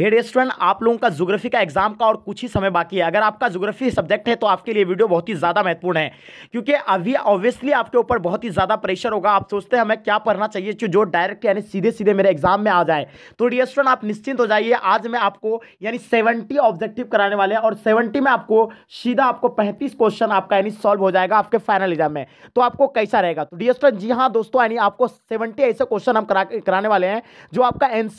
हे restaurant आप लोगों का जोग्राफी का एग्जाम का और कुछ ही समय बाकी है अगर आपका जोग्राफी सब्जेक्ट है तो आपके लिए वीडियो बहुत ही ज़्यादा महत्वपूर्ण है क्योंकि अभी ऑब्वियसली आपके ऊपर बहुत ही ज़्यादा प्रेशर होगा आप सोचते हैं हमें क्या पढ़ना चाहिए जो डायरेक्ट यानी सीधे सीधे मेरे एग्जाम में आ जाए तो रेस्टोरेंट आप निश्चिंत हो जाइए आज मैं आपको यानी सेवेंटी ऑब्जेक्टिव कराने वाले हैं और सेवेंटी में आपको सीधा आपको पैंतीस क्वेश्चन आपका यानी सॉल्व हो जाएगा आपके फाइनल एग्जाम में तो आपको कैसा रहेगा तो रेस्टोरेंट जी हाँ दोस्तों यानी आपको सेवेंटी ऐसे क्वेश्चन हम कराने वाले हैं जो आपका एन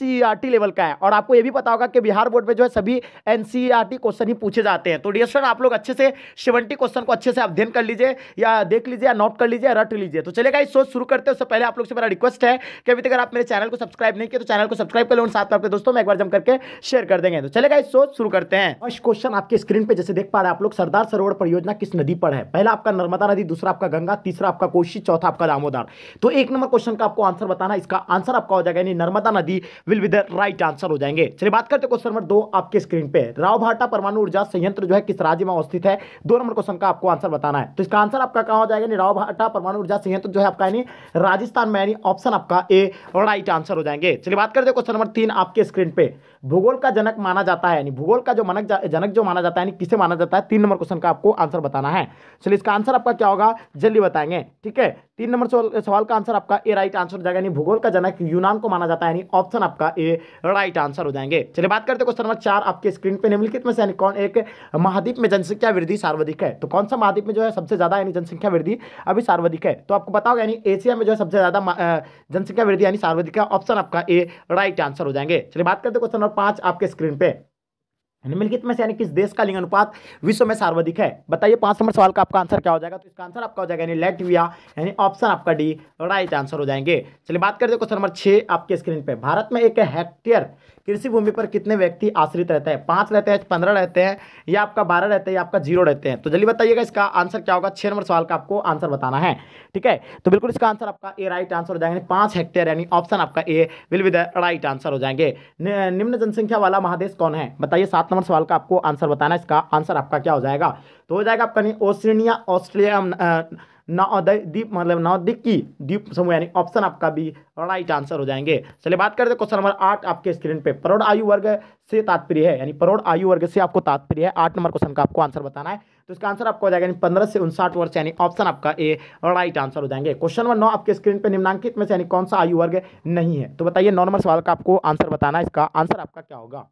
लेवल e का है और आपको ये भी पता पता होगा कि बिहार बोर्ड पे जो है सभी एनसीईआरटी क्वेश्चन ही पूछे जाते हैं तो डियर स्टूडेंट आप लोग अच्छे से सेवेंटी क्वेश्चन को अच्छे से अध्ययन कर लीजिए या देख लीजिए या नोट कर लीजिए या रट लीजिए तो चलेगा इस सोच शुरू करते हैं उससे पहले आप लोग से मेरा रिक्वेस्ट है कि अभी तक अगर आप मेरे चैनल को सब्सक्राइब नहीं किया तो चैनल को सब्सक्राइब कर लो साथ में आपके दोस्तों में एक बार जम करके शेयर कर देंगे तो चलेगा इस सोच शुरू करते हैं फर्स्ट क्वेश्चन आपके स्क्रीन पर जैसे देख पा रहे आप लोग सरदार सरोवर परियोजना किस नदी पर है पहला आपका नर्मदा नदी दूसरा आपका गंगा तीसरा आपका कोशी चौथा आपका दामोदर तो एक नंबर क्वेश्चन का आपको आंसर बताना इसका आंसर आपका हो जाएगा यानी नर्मदा नदी will be the right answer हो जाएंगे चलिए बात करते हैं क्वेश्चन नंबर दो आपके स्क्रीन पे राव भाटा परमाणु ऊर्जा संयंत्र जो है किस राज्य में अवस्थित है दो नंबर क्वेश्चन का आपको आंसर बताना है तो इसका आंसर आपका कहा हो जाएगा राव भाटा परमाणु ऊर्जा संयंत्र जो है आपका यानी राजस्थान में यानी ऑप्शन आपका ए राइट आंसर हो जाएंगे चलिए बात करते क्वेश्चन नंबर तीन आपके स्क्रीन पे भूगोल का जनक माना जाता है यानी भूगोल का जो मनक जनक जो माना जाता है यानी किसे माना जाता है तीन नंबर क्वेश्चन का आपको आंसर बताना है चलिए इसका आंसर आपका क्या होगा जल्दी बताएंगे ठीक है तीन नंबर सवाल का आंसर आपका ए राइट आंसर हो जाएगा यानी भूगोल का जनक यूनान को माना जाता है यानी ऑप्शन आपका ए राइट आंसर हो जाएंगे चलिए बात करते क्वेश्चन नंबर चार आपके स्क्रीन पे निम्नलिखित में से यानी कौन एक महाद्वीप में जनसंख्या वृद्धि सर्वाधिक है तो कौन सा महाद्वीप में जो है सबसे ज्यादा यानी जनसंख्या वृद्धि अभी सर्वाधिक है तो आपको बताओ यानी एशिया में जो है सबसे ज्यादा जनसंख्या वृद्धि यानी सर्वाधिक है ऑप्शन आपका ए राइट आंसर हो जाएंगे चलिए बात करते क्वेश्चन नंबर पांच आपके स्क्रीन पे निम्नलिखित में से यानी किस देश का लिंग अनुपात विश्व में सर्वाधिक है बताइए पांच नंबर सवाल का आपका आंसर क्या हो जाएगा तो इसका आंसर आपका हो जाएगा यानी लेटविया यानी ऑप्शन आपका डी राइट आंसर हो जाएंगे चलिए बात करते हैं क्वेश्चन नंबर छह आपके स्क्रीन पे भारत में एक हेक्टेयर कृषि भूमि पर कितने व्यक्ति आश्रित रहते हैं पांच रहते हैं पंद्रह रहते हैं या आपका बारह रहते हैं या आपका जीरो रहते हैं तो जल्दी बताइएगा इसका आंसर क्या होगा छह नंबर सवाल का आपको आंसर बताना है ठीक है तो बिल्कुल इसका आंसर आपका ए राइट आंसर हो जाएंगे पांच हेक्टेयर यानी ऑप्शन आपका A will with right answer हो जाएंगे निम्न जनसंख्या वाला महादेश कौन है बताइए सात नंबर सवाल का आपको आंसर बताना है इसका आंसर आपका क्या हो जाएगा तो हो जाएगा आपका ऑस्ट्रेलिया ऑस्ट्रेलिया दीप मतलब नवद्वीप की दीप समूह यानी ऑप्शन आपका भी राइट आंसर हो जाएंगे चलिए बात करते हैं क्वेश्चन नंबर आठ आपके स्क्रीन पे परोड़ आयु वर्ग से तात्पर्य है यानी परोड़ आयु वर्ग से आपको तात्पर्य है आठ नंबर क्वेश्चन का आपको आंसर बताना है तो इसका आंसर आपको हो जाएगा यानी पंद्रह से उनसाठ वर्ष यानी ऑप्शन आपका ए राइट आंसर हो जाएंगे क्वेश्चन नंबर नौ आपके स्क्रीन पर निम्नांकित में से यानी कौन सा आयु वर्ग नहीं है तो बताइए नौ नंबर सवाल का आपको आंसर बताना है इसका आंसर आपका क्या होगा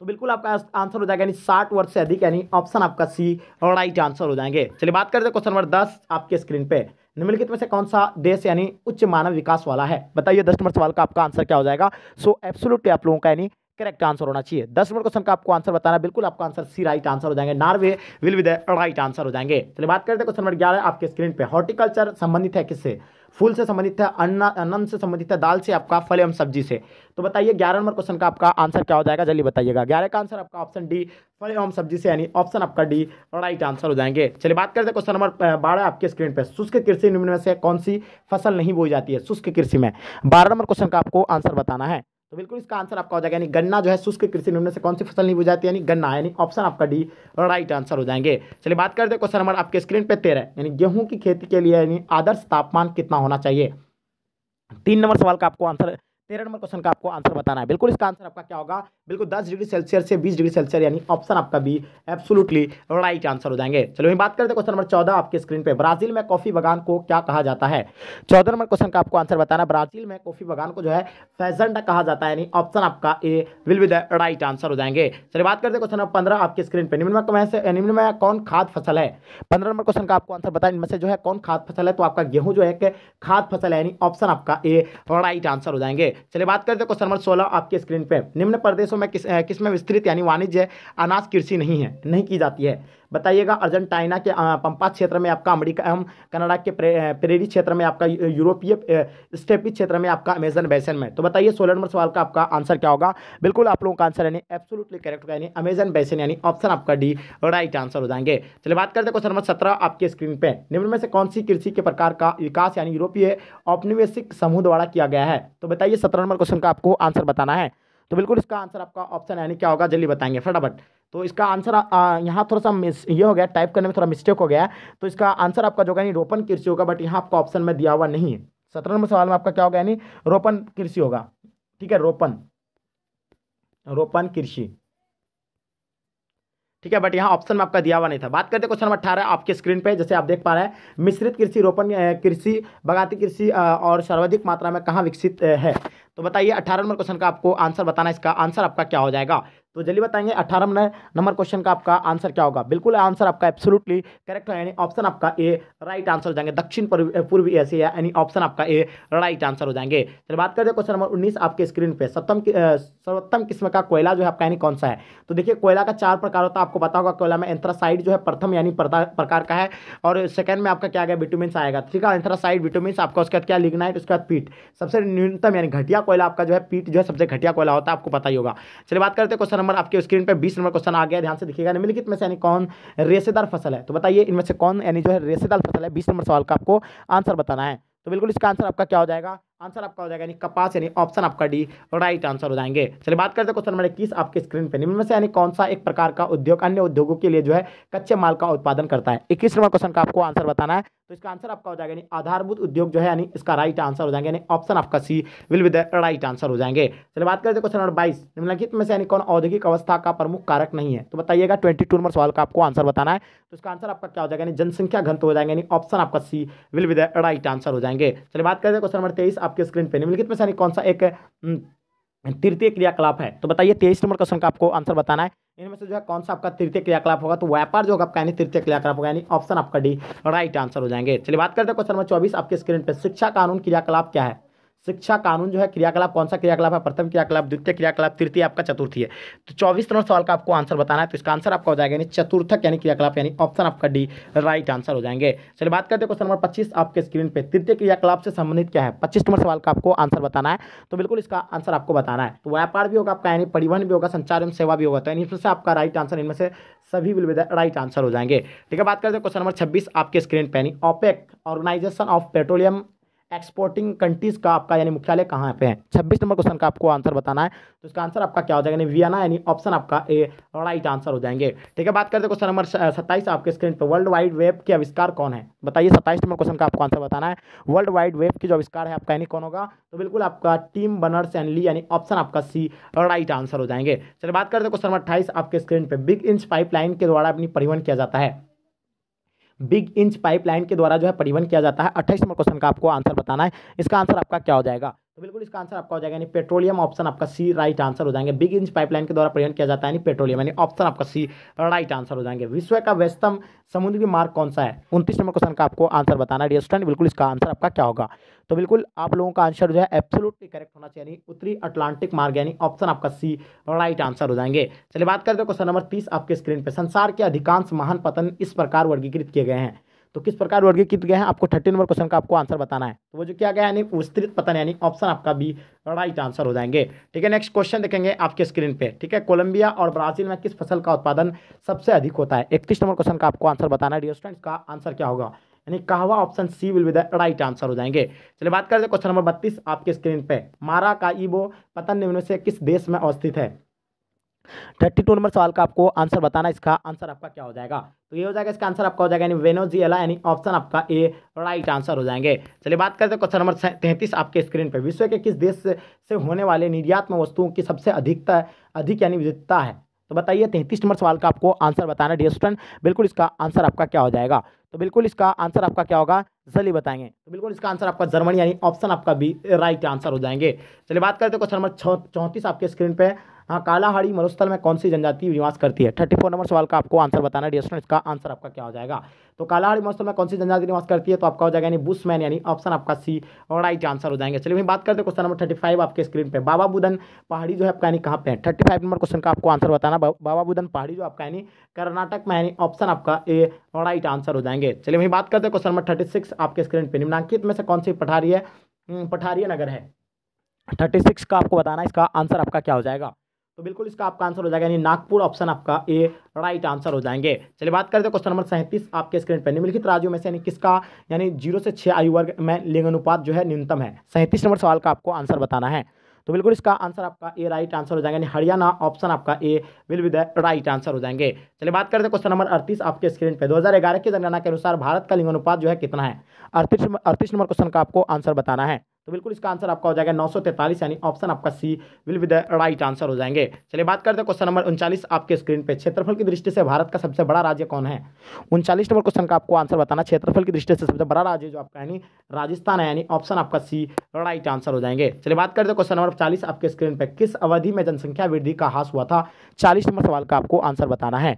तो बिल्कुल आपका आंसर हो जाएगा यानी साठ वर्ष से अधिक यानी ऑप्शन आपका सी राइट आंसर हो जाएंगे चलिए बात करते हैं क्वेश्चन नंबर दस आपके स्क्रीन पे निम्नलिखित में से कौन सा देश यानी उच्च मानव विकास वाला है बताइए दस नंबर सवाल का आपका आंसर क्या हो जाएगा सो एब्सोल्यूट आप लोगों का यानी करेक्ट आंसर होना चाहिए दस नंबर क्वेश्चन का आपको आंसर बताना बिल्कुल आपका आंसर सी राइट आंसर हो जाएंगे Norway will with right answer हो जाएंगे चलिए बात करते हैं क्वेश्चन नंबर ग्यारह आपके स्क्रीन पर हॉर्टिकल्चर संबंधित है किससे फूल से संबंधित है अन्ना अनन से संबंधित है दाल से आपका फल एवं सब्जी से तो बताइए ग्यारह नंबर क्वेश्चन का आपका आंसर क्या हो जाएगा जल्दी बताइएगा ग्यारह का आंसर आपका ऑप्शन डी फल एवं सब्जी से यानी ऑप्शन आपका डी राइट आंसर हो जाएंगे चलिए बात करते हैं क्वेश्चन नंबर बारह आपके स्क्रीन पर शुष्क कृषि निम्न में से कौन सी फसल नहीं बोई जाती है शुष्क कृषि में बारह नंबर क्वेश्चन का आपको आंसर बताना है तो बिल्कुल इसका आंसर आपका हो जाएगा यानी गन्ना जो है शुष्क कृषि निम्न से कौन सी फसल नहीं बुझाती यानी गन्ना यानी ऑप्शन आपका डी राइट आंसर हो जाएंगे चलिए बात करते हैं क्वेश्चन नंबर आपके स्क्रीन पे तेरह यानी गेहूं की खेती के लिए यानी आदर्श तापमान कितना होना चाहिए तीन नंबर सवाल का आपको आंसर तेरह नंबर क्वेश्चन का आपको आंसर बताना है बिल्कुल इसका आंसर आपका क्या होगा बिल्कुल दस डिग्री सेल्सियस से बीस डिग्री सेल्सियस यानी ऑप्शन आपका बी एब्सोल्युटली राइट आंसर हो जाएंगे चलो वही बात करते हैं क्वेश्चन नंबर चौदह आपके स्क्रीन पे ब्राजील में कॉफी बगान को क्या कहा जाता है चौदह नंबर क्वेश्चन का आपको आंसर बताना ब्राजील में कॉफी बगान को जो है फैजंडा कहा जाता है यानी ऑप्शन आपका A will be the right answer हो जाएंगे चलिए बात करते क्वेश्चन नंबर पंद्रह आपके स्क्रीन पर निम्न में से निम्न में कौन खाद फसल है पंद्रह नंबर क्वेश्चन का आपको आंसर बताया इनमें से जो है कौन खाद फसल है तो आपका गेहूं जो है खाद फसल है यानी ऑप्शन आपका ए राइट आंसर हो जाएंगे चलिए बात करते हैं क्वेश्चन नंबर सोलह आपके स्क्रीन पर निम्न प्रदेशों में किस किस में विस्तृत यानी वाणिज्य अनाज कृषि नहीं है नहीं की जाती है बताइएगा अर्जेंटाइना के पंपा क्षेत्र में आपका अमेरिका एवं कनाडा के प्रेरी क्षेत्र में आपका यूरोपीय स्टेपी क्षेत्र में आपका अमेजन बेसन में तो बताइए सोलह नंबर सवाल का आपका आंसर क्या होगा बिल्कुल आप लोगों का आंसर यानी एब्सोलूटली करेक्ट होगा यानी अमेजन बेसन यानी ऑप्शन आपका डी राइट आंसर हो जाएंगे चलिए बात करते हैं क्वेश्चन नंबर सत्रह आपके स्क्रीन पर निम्न में से कौन सी कृषि के प्रकार का विकास यानी यूरोपीय औपनिवेशिक समूह द्वारा किया गया है तो बताइए सत्रह नंबर क्वेश्चन का आपको आंसर बताना है तो बिल्कुल इसका आंसर आपका ऑप्शन यानी क्या होगा जल्दी बताएंगे फटाफट तो इसका आंसर यहाँ थोड़ा सा मिस ये हो गया टाइप करने में थोड़ा मिस्टेक हो गया तो इसका आंसर आपका जो यानी रोपन कृषि होगा बट यहाँ आपका ऑप्शन में दिया हुआ नहीं है सत्रह नंबर सवाल में आपका क्या होगा यानी रोपन कृषि होगा ठीक है रोपन रोपन कृषि ठीक है बट यहाँ ऑप्शन में आपका दिया हुआ नहीं था बात करते क्वेश्चन नंबर अठारह आपके स्क्रीन पे जैसे आप देख पा रहे हैं मिश्रित कृषि रोपण कृषि बगाती कृषि और सर्वाधिक मात्रा में कहाँ विकसित है तो बताइए अठारह नंबर क्वेश्चन का आपको आंसर बताना इसका आंसर आपका क्या हो जाएगा तो जल्दी बताएंगे अठारह नंबर क्वेश्चन का आपका आंसर क्या होगा बिल्कुल आंसर आपका एब्सोल्युटली करेक्ट है यानी ऑप्शन आपका ए राइट आंसर हो जाएंगे दक्षिण पूर्व एशिया यानी ऑप्शन आपका ए राइट आंसर हो जाएंगे चलिए बात करते हैं क्वेश्चन नंबर उन्नीस आपके स्क्रीन पर सप्तम सर्वोत्तम किस्म का कोयला जो है आपका यानी कौन सा है तो देखिए कोयला का चार प्रकार होता है आपको पता होगा कोयला में एंथ्रासाइड जो है प्रथम यानी प्रकार का है और सेकंड में आपका क्या गया विटामिन आएगा ठीक है एंथ्रासाइड विटामिन आपका उसके बाद क्या लिग्नाइट उसके बाद पीट सबसे न्यूनतम यानी घटिया कोयला आपका जो है पीट जो है सबसे घटिया कोयला होता है आपको पता ही होगा चलिए बात करते हैं क्वेश्चन नंबर आपके स्क्रीन पर बीस नंबर क्वेश्चन आ गया ध्यान से देखिएगा निम्नलिखित में से यानी कौन रेसेदार फसल है तो बताइए इनमें से कौन यानी जो है रेसेदार फसल है बीस नंबर सवाल का आपको आंसर बताना है तो बिल्कुल इसका आंसर आपका क्या हो जाएगा आंसर आपका हो जाएगा यानी कपास यानी ऑप्शन आपका डी राइट आंसर हो जाएंगे चलिए बात करते हैं क्वेश्चन नंबर इक्कीस आपके स्क्रीन पे निम्न में से यानी कौन सा एक प्रकार का उद्योग अन्य उद्योगों के लिए जो है कच्चे माल का उत्पादन करता है इक्कीस नंबर क्वेश्चन का आपको आंसर बताना है तो इसका आंसर आपका हो जाएगा यानी आधारभूत उद्योग जो है यानी इसका राइट आंसर हो जाएंगे यानी ऑप्शन आपका C will be the right answer हो जाएंगे चलिए बात करते हैं क्वेश्चन नंबर बाईस निम्नलिखित में से यानी कौन औद्योगिक अवस्था का प्रमुख कारक नहीं है तो बताइएगा ट्वेंटी टू नंबर सवाल का आपको आंसर बताना है तो इसका आंसर आपका क्या हो जाएगा यानी जनसंख्या घनत्व हो जाएंगे यानी ऑप्शन आपका C will be the right answer हो जाएंगे चलिए बात करते हैं क्वेश्चन नंबर तेईस आपके स्क्रीन पर निम्नलिखित में से यानी कौन सा एक हम्म, तृतीय क्रियाकलाप है तो बताइए तेईस नंबर क्वेश्चन का आपको आंसर बताना है इनमें से जो है कौन सा आपका तृतीय क्रियाकलाप होगा तो व्यापार जो होगा आपका यानी तृतीय क्रियाकलाप होगा यानी ऑप्शन आपका डी राइट आंसर हो जाएंगे चलिए बात करते हैं क्वेश्चन नंबर चौबीस आपके स्क्रीन पर शिक्षा कानून क्रियाकलाप क्या है शिक्षा कानून जो है क्रियाकलाप कौन सा क्रियाकलाप है प्रथम क्रियाकलाप द्वितीय क्रियाकलाप तृतीय आपका चतुर्थी है तो चौबीस नंबर सवाल का आपको आंसर बताना है तो इसका आंसर आपका हो जाएगा यानी चतुर्थक यानी क्रियाकलाप यानी ऑप्शन आपका डी राइट आंसर हो जाएंगे चलिए बात करते हैं क्वेश्चन नंबर पच्चीस आपके स्क्रीन पर तृतीय क्रियाकलाप से संबंधित क्या है पच्चीस नंबर सवाल का आपको आंसर बताना है तो बिल्कुल इसका आंसर आपको बताना है तो व्यापार भी होगा आपका यानी परिवहन भी होगा संचार एवं सेवा भी होगा तो यानी इसमें से आपका राइट आंसर इनमें से सभी विल राइट आंसर हो जाएंगे ठीक है बात करते हैं क्वेश्चन नंबर छब्बीस आपके स्क्रीन पर यानी OPEC organisation of petroleum exporting countries का आपका यानी मुख्यालय कहाँ पे है छब्बीस नंबर क्वेश्चन का आपको आंसर बताना है तो इसका आंसर आपका क्या हो जाएगा यानी वियना यानी ऑप्शन आपका ए राइट आंसर हो जाएंगे ठीक है बात करते हैं क्वेश्चन नंबर सत्ताईस आपके स्क्रीन पर वर्ल्ड वाइड वेब के आविष्कार कौन है बताइए सत्ताईस नंबर क्वेश्चन का आपको आंसर बताना है वर्ल्ड वाइड वेब की जो आविष्कार है आपका यानी कौन होगा तो बिल्कुल आपका टीम बनर्स एंड ली यानी ऑप्शन आपका सी राइट आंसर हो जाएंगे चलिए बात करते हैं क्वेश्चन नंबर अट्ठाईस आपके स्क्रीन पर बिग इंच पाइपलाइन के द्वारा अपनी परिवहन किया जाता है बिग इंच पाइपलाइन के द्वारा जो है परिवहन किया जाता है अट्ठाईस नंबर क्वेश्चन का आपको आंसर बताना है इसका आंसर आपका क्या हो जाएगा तो बिल्कुल इसका आंसर आपका हो जाएगा यानी पेट्रोलियम ऑप्शन आपका सी राइट आंसर हो जाएंगे बिग इंच पाइपलाइन के द्वारा प्रयोग किया जाता है यानी पेट्रोलियम यानी ऑप्शन आपका सी राइट आंसर हो जाएंगे विश्व का व्यस्तम समुद्री मार्ग कौन सा है उनतीस नंबर क्वेश्चन का आपको आंसर बताना है स्टूडेंट बिल्कुल इसका आंसर आपका क्या होगा तो बिल्कुल आप लोगों का आंसर जो है एब्सोलूटली करेक्ट होना चाहिए उत्तरी अटलांटिक मार्ग यानी ऑप्शन आपका सी राइट आंसर हो जाएंगे चलिए बात करते हैं क्वेश्चन नंबर तीस आपके स्क्रीन पर संसार के अधिकांश महान पतन इस प्रकार वर्गीकृत किए गए हैं तो किस प्रकार वर्गीकृत गए हैं आपको थर्टी नंबर क्वेश्चन का आपको आंसर बताना है तो वो जो क्या गया यानी विस्तृत पतन यानी ऑप्शन आपका भी राइट आंसर हो जाएंगे ठीक है नेक्स्ट क्वेश्चन देखेंगे आपके स्क्रीन पे ठीक है कोलंबिया और ब्राजील में किस फसल का उत्पादन सबसे अधिक होता है इकतीस नंबर क्वेश्चन का आपको आंसर बताना है डियर का आंसर क्या होगा यानी कहवा option C will be the right answer हो जाएंगे चलिए बात करते हैं क्वेश्चन नंबर बत्तीस आपके स्क्रीन पे मारा का ईबो पतन निम्न से किस देश में अवस्थित है थर्टी टू नंबर सवाल का आपको आंसर बताना इसका आंसर आपका क्या हो जाएगा तो ये हो जाएगा इसका आंसर आपका हो जाएगा यानी वेनोजिएला यानी ऑप्शन आपका ए राइट आंसर हो जाएंगे चलिए बात करते हैं क्वेश्चन नंबर तैंतीस आपके स्क्रीन पर विश्व के किस देश से होने वाले निर्यात में वस्तुओं की सबसे अधिकता अधिक यानी विविधता है तो बताइए तैंतीस नंबर सवाल का आपको आंसर बताना डी स्टूडेंट बिल्कुल इसका आंसर आपका क्या हो जाएगा तो बिल्कुल इसका आंसर आपका क्या होगा जल्दी बताएंगे तो बिल्कुल इसका आंसर आपका जर्मनी यानी ऑप्शन आपका बी राइट आंसर हो जाएंगे चलिए बात करते हैं क्वेश्चन नंबर चौंतीस आपके स्क्रीन पर हाँ कालाहाड़ी मरुस्थल में कौन सी जनजाति निवास करती है थर्टी फोर नंबर सवाल का आपको आंसर बताना है इसका आंसर आपका क्या हो जाएगा तो कालाहाड़ी मरुस्थल में कौन सी जनजाति निवास करती है तो आपका हो जाएगा यानी बुशमैन यानी ऑप्शन आपका सी राइट आंसर हो जाएंगे चलिए वही बात करते हैं क्वेश्चन नंबर थर्टी फाइव आपके स्क्रीन पर बाबा बुदन पहाड़ी जो है आपका यानी कहाँ पे है थर्टी फाइव नंबर क्वेश्चन का आपको आंसर बताना बाबा बुदन पहाड़ी जो आपका यानी कर्नाटक में यानी ऑप्शन आपका ए राइट आंसर हो जाएंगे चलिए वही बात करते हैं क्वेश्चन नंबर थर्टी सिक्स आपके स्क्रीन पर निम्नांकित में से कौन सी पठारी है हम्म, पठारी नगर है थर्टी सिक्स का आपको बताना इसका आंसर आपका क्या हो जाएगा तो बिल्कुल इसका आपका आंसर हो जाएगा यानी नागपुर ऑप्शन आपका ए राइट आंसर हो जाएंगे चलिए बात करते हैं क्वेश्चन नंबर सैंतीस आपके स्क्रीन पर निम्नलिखित राज्यों में से यानी किसका यानी जीरो से छः आयु वर्ग में लिंग अनुपात जो है न्यूनतम है सैंतीस नंबर सवाल का आपको आंसर बताना है तो बिल्कुल इसका आंसर आपका ए राइट आंसर हो जाएगा यानी हरियाणा ऑप्शन आपका A will be the right answer हो जाएंगे चलिए बात करते हैं क्वेश्चन नंबर अड़तीस आपके स्क्रीन पर दो हज़ार के जनगणना के अनुसार भारत का लिंग अनुपात जो है कितना है अड़तीस अड़तीस नंबर क्वेश्चन का आपको आंसर बताना है तो बिल्कुल इसका आंसर आपका हो जाएगा नौ यानी ऑप्शन आपका C will be the right answer हो जाएंगे चलिए बात करते हैं क्वेश्चन नंबर उनचालीस आपके स्क्रीन पे क्षेत्रफल की दृष्टि से भारत का सबसे बड़ा राज्य कौन है उनचालीस नंबर क्वेश्चन का आपको आंसर बताना क्षेत्रफल की दृष्टि से सबसे बड़ा राज्य जो आपका यानी राजस्थान है यानी ऑप्शन आपका सी राइट आंसर हो जाएंगे चलिए बात करते हैं क्वेश्चन नंबर चालीस आपके स्क्रीन पर किस अवधि में जनसंख्या वृद्धि का हास हुआ था चालीस नंबर सवाल का आपको आंसर बताना है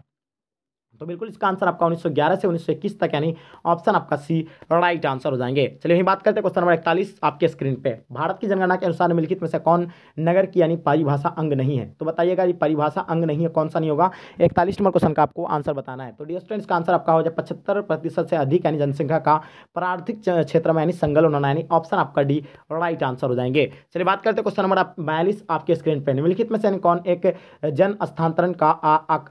तो बिल्कुल इसका आंसर आपका 1911 से 1921 तक यानी ऑप्शन आपका सी राइट आंसर हो जाएंगे चलिए यही बात करते हैं क्वेश्चन नंबर इकतालीस आपके स्क्रीन पे भारत की जनगणना के अनुसार निम्नलिखित में से कौन नगर की यानी परिभाषा अंग नहीं है तो बताइएगा ये परिभाषा अंग नहीं है कौन सा नहीं होगा इकतालीस नंबर क्वेश्चन का आपको आंसर बताना है तो डी स्टूडेंट्स का आंसर आपका हो जाए पचहत्तर से अधिक यानी जनसंख्या का प्रार्थिक क्षेत्र में यानी संगल होना यानी ऑप्शन आपका डी राइट आंसर हो जाएंगे चलिए बात करते हैं क्वेश्चन नंबर बयालीस आपके स्क्रीन पर निम्नलिखित में से कौन एक जन स्थानांतरण का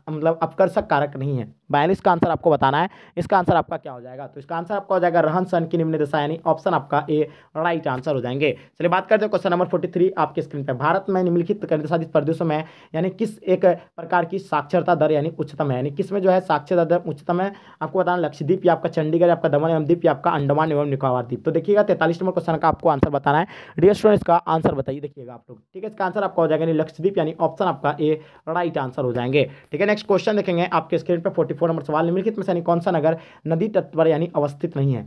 मतलब अपकर्षक कारक नहीं है बयालीस का आंसर आपको बताना है इसका आंसर आपका क्या हो जाएगा तो इसका आंसर आपका हो जाएगा रहन सहन की निम्न दशा यानी ऑप्शन आपका ए राइट आंसर हो जाएंगे चलिए बात करते हैं क्वेश्चन नंबर फोर्टी आपके स्क्रीन पर भारत में निम्नलिखित कर्णशासित प्रदेशों में यानी किस एक प्रकार की साक्षरता दर यानी उच्चतम है यानी किस में जो है साक्षरता दर उच्चतम है आपको बताना लक्षद्वीप या आपका चंडीगढ़ आपका दमन एवं द्वीप या आपका अंडमान एवं निकोबार द्वीप तो देखिएगा तैतालीस नंबर क्वेश्चन का आपको आंसर बताना है डी स्टूडेंट का आंसर बताइए देखिएगा आप लोग ठीक है इसका आंसर आपका हो जाएगा यानी लक्षद्वीप यानी ऑप्शन आपका ए राइट आंसर हो जाएंगे ठीक है नेक्स्ट क्वेश्चन देखेंगे आपके स्क्रीन पर फोर्टी फोर नंबर सवाल निम्नलिखित में से यानी कौन सा नगर नदी तट पर यानी अवस्थित नहीं है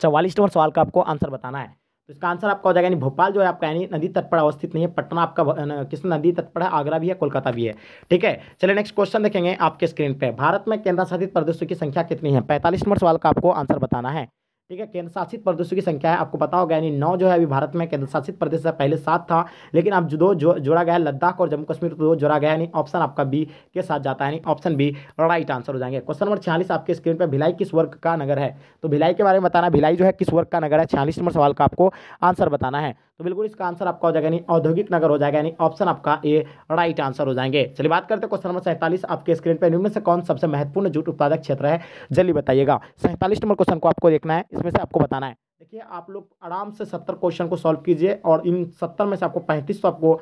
चवालीस नंबर सवाल का आपको आंसर बताना है तो इसका आंसर आपका हो जाएगा यानी भोपाल जो है आपका यानी नदी तट पर अवस्थित नहीं है पटना आपका किस नदी तट पर है आगरा भी है कोलकाता भी है ठीक है चलिए नेक्स्ट क्वेश्चन देखेंगे आपके स्क्रीन पर भारत में केंद्र शासित प्रदेशों की संख्या कितनी है पैंतालीस नंबर सवाल का आपको आंसर बताना है ठीक है केंद्र शासित प्रदेशों की संख्या है आपको पता होगा यानी नौ जो है अभी भारत में केंद्र शासित प्रदेश है पहले सात था लेकिन अब दो जो, जोड़ा गया लद्दाख और जम्मू कश्मीर तो दो जोड़ा गया यानी ऑप्शन आपका बी के साथ जाता है यानी ऑप्शन बी राइट आंसर हो जाएंगे क्वेश्चन नंबर छियालीस आपके स्क्रीन पर भिलाई किस वर्ग का नगर है तो भिलाई के बारे में बताना भिलाई जो है किस वर्ग का नगर है छियालीस नंबर सवाल का आपको आंसर बताना है तो बिल्कुल इसका आंसर आपका हो जाएगा यानी औद्योगिक नगर हो जाएगा यानी ऑप्शन आपका ये राइट आंसर हो जाएंगे चलिए बात करते हैं क्वेश्चन नंबर सैंतालीस आपके स्क्रीन पर इनमें से कौन सबसे महत्वपूर्ण जूट उत्पादक क्षेत्र है जल्दी बताइएगा सैंतालीस नंबर क्वेश्चन को आपको देखना है इसमें से आपको बताना है देखिए आप लोग आराम से सत्तर क्वेश्चन को सॉल्व कीजिए और इन सत्तर में से आपको पैंतीस तो आपको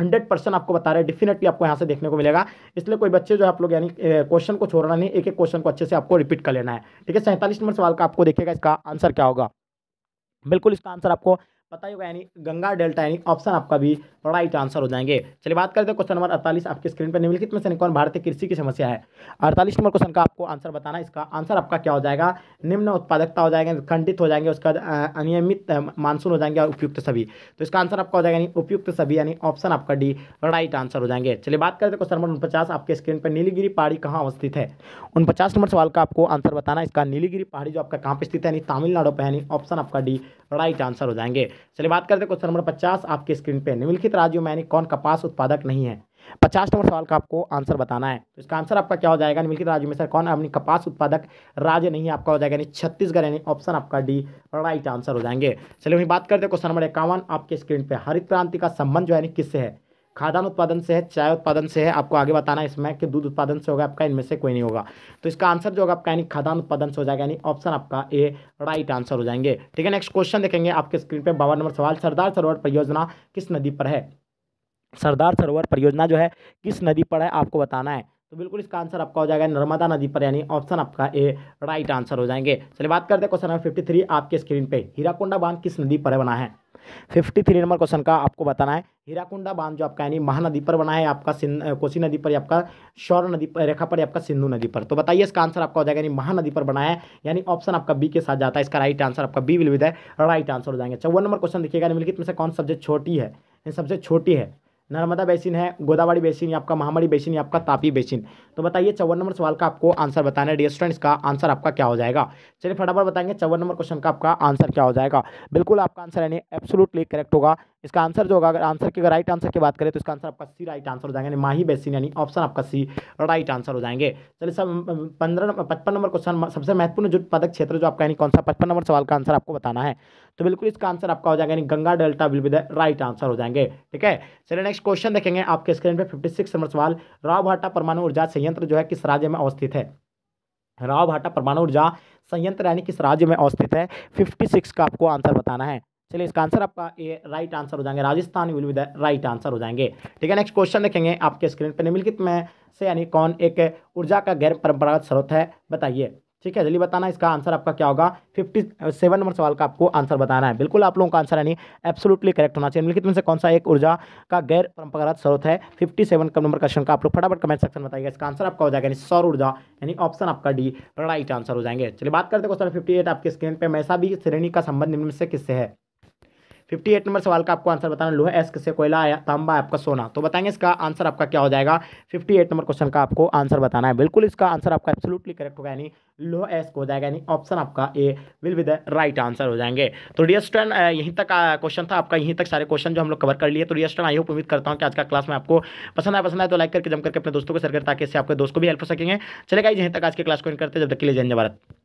हंड्रेड परसेंट आपको बता रहे हैं डेफिनेटली आपको यहाँ से देखने को मिलेगा इसलिए कोई बच्चे जो आप लोग यानी क्वेश्चन को छोड़ना नहीं एक एक क्वेश्चन को अच्छे से आपको रिपीट कर लेना है ठीक है सैंतालीस नंबर सवाल का आपको देखिएगा इसका आंसर क्या होगा बिल्कुल इसका आंसर आपको पता ही होगा यानी गंगा डेल्टा यानी ऑप्शन आपका भी राइट आंसर हो जाएंगे चलिए बात करते हैं क्वेश्चन नंबर अड़तालीस आपके स्क्रीन पर निम्नलिखित में से कौन भारतीय कृषि की समस्या है अड़तालीस नंबर क्वेश्चन का आपको आंसर बताना इसका आंसर आपका क्या हो जाएगा निम्न उत्पादकता हो जाएगा खंडित हो जाएंगे उसका अनियमित मानसून हो जाएंगे और उपयुक्त सभी तो इसका आंसर आपका हो जाएगा यानी उपयुक्त सभी यानी ऑप्शन आपका डी राइट आंसर हो जाएंगे चलिए बात करते हैं क्वेश्चन नंबर उनपचास आपके स्क्रीन पर नीलीगिरी पहाड़ी कहाँ अवस्थित है उनपचास नंबर सवाल का आपको आंसर बताना इसका नीलीगिरी पहाड़ी जो आपका कहाँ पर स्थित है यानी तमिलनाडु पर यानी ऑप्शन आपका डी राइट आंसर हो जाएंगे चलिए बात करते हैं क्वेश्चन नंबर पचास आपके स्क्रीन पे निम्नलिखित राज्यों में कौन कपास उत्पादक नहीं है पचास नंबर सवाल का आपको आंसर बताना है तो इसका आंसर आपका क्या हो जाएगा निम्नलिखित राज्य में सर कौन अपनी कपास उत्पादक राज्य नहीं आपका हो जाएगा यानी छत्तीसगढ़ यानी ऑप्शन आपका डी राइट आंसर हो जाएंगे चलिए वहीं बात करते हैं क्वेश्चन नंबर इक्यावन आपके स्क्रीन पर हरित क्रांति का संबंध जो है किससे है खाद्यान्न उत्पादन से है चाय उत्पादन से है आपको आगे बताना इसमें कि दूध उत्पादन से होगा आपका इनमें से कोई नहीं होगा तो इसका आंसर जो होगा आपका यानी खादान उत्पादन से हो जाएगा यानी ऑप्शन आपका ए राइट आंसर हो जाएंगे ठीक है नेक्स्ट क्वेश्चन देखेंगे आपके स्क्रीन पर बावन नंबर सवाल सरदार सरोवर परियोजना किस नदी पर है सरदार सरोवर परियोजना जो है किस नदी पर है आपको बताना है तो बिल्कुल इसका आंसर आपका हो जाएगा नर्मदा नदी पर यानी ऑप्शन आपका ए राइट आंसर हो जाएंगे चलिए बात करते हैं क्वेश्चन नंबर फिफ्टी थ्री आपके स्क्रीन पे हीराकोंडा बांध किस नदी पर बना है फिफ्टी थ्री नंबर क्वेश्चन का आपको बताना है हीराकुंडा बांध जो आपका यानी महानदी पर बना है आपका कोसी नदी पर आपका शौर नदी पर रेखा पर आपका सिंधु नदी पर तो बताइए इसका आंसर आपका हो जाएगा यानी महानदी पर बना है यानी ऑप्शन आपका बी के साथ जाता है इसका राइट आंसर आपका बी विल विद है राइट आंसर हो जाएंगे चौवन नंबर क्वेश्चन देखिएगा निम्नलिखित में से कौन सबसे छोटी है सबसे छोटी है नर्मदा बेसिन है गोदावरी बेसिन या आपका महामारी बेसिन या आपका तापी बेसिन तो बताइए चौवन नंबर सवाल का आपको आंसर बताना है डियर स्टूडेंट्स का आंसर आपका क्या हो जाएगा चलिए फटाफट बताएंगे चौवन नंबर क्वेश्चन का आपका आंसर क्या हो जाएगा बिल्कुल आपका आंसर यानी एब्सोलूटली करेक्ट होगा इसका आंसर जो होगा अगर आंसर के अगर राइट आंसर की बात करें तो इसका आंसर आपका सी राइट आंसर हो जाएंगे माही बेसिन यानी ऑप्शन आपका सी राइट आंसर हो जाएंगे चलिए सब पंद्रह पचपन नंबर क्वेश्चन सबसे महत्वपूर्ण जो पदक क्षेत्र जो आपका यानी कौन सा पचपन नंबर सवाल का आंसर आपको बताना है तो बिल्कुल इसका आंसर आपका हो जाएगा यानी Ganga delta will be the right answer हो जाएंगे ठीक है चलिए नेक्स्ट क्वेश्चन देखेंगे आपके स्क्रीन पर फिफ्टी सिक्स नंबर सवाल राव भाटा परमाणु ऊर्जा संयंत्र जो है किस राज्य में अवस्थित है राव भाटा परमाणु ऊर्जा संयंत्र यानी किस राज्य में अवस्थित है फिफ्टी सिक्स का आपको आंसर बताना है चलिए इसका आंसर आपका ए राइट आंसर हो जाएंगे Rajasthan will be the right answer हो जाएंगे ठीक है नेक्स्ट क्वेश्चन देखेंगे आपके स्क्रीन पर निम्नलिखित में से यानी कौन एक ऊर्जा का गैर परंपरागत स्रोत है बताइए ठीक है जल्दी बताना इसका आंसर आपका क्या होगा फिफ्टी सेवन नंबर सवाल का आपको आंसर बताना है बिल्कुल आप लोगों का आंसर यानी एब्सोल्युटली करेक्ट होना चाहिए निम्नलिखित में से कौन सा एक ऊर्जा का गैर परंपरागत स्रोत है फिफ्टी सेवन का नंबर क्वेश्चन का आप लोग फटाफट कमेंट सेक्शन बताइएगा इसका आंसर आपका हो जाएगा यानी सौर ऊर्जा यानी ऑप्शन आपका डी राइट आंसर हो जाएंगे चलिए बात करते क्वेश्चन फिफ्टी एट आपके स्क्रीन पर मैसा भी श्रेणी का संबंध निम्न से किससे है फिफ्टी एट नंबर सवाल का आपको आंसर बताना लोहा एस्क से कोयला आया तांबा आपका सोना तो बताएंगे इसका आंसर आपका क्या हो जाएगा फिफ्टी एट नंबर क्वेश्चन का आपको आंसर बताना है बिल्कुल इसका आंसर आपका एब्सोल्युटली करेक्ट होगा यानी एस एस्क हो जाएगा यानी ऑप्शन आपका A will be the right answer हो जाएंगे तो डियर स्टूडेंट यहीं तक क्वेश्चन था आपका यहीं तक सारे क्वेश्चन जो हम लोग कवर कर लिए तो डियर स्टूडेंट आई उम्मीद करता हूँ कि आज का क्लास में आपको पसंद आया पसंद आए तो लाइक करके जम करके अपने दोस्तों को शेयर करें ताकि इससे आपके दोस्त को भी हेल्प हो सकेंगे चले गाइज यहीं तक आज के क्लास को इन करते जब तक के लिए जय भारत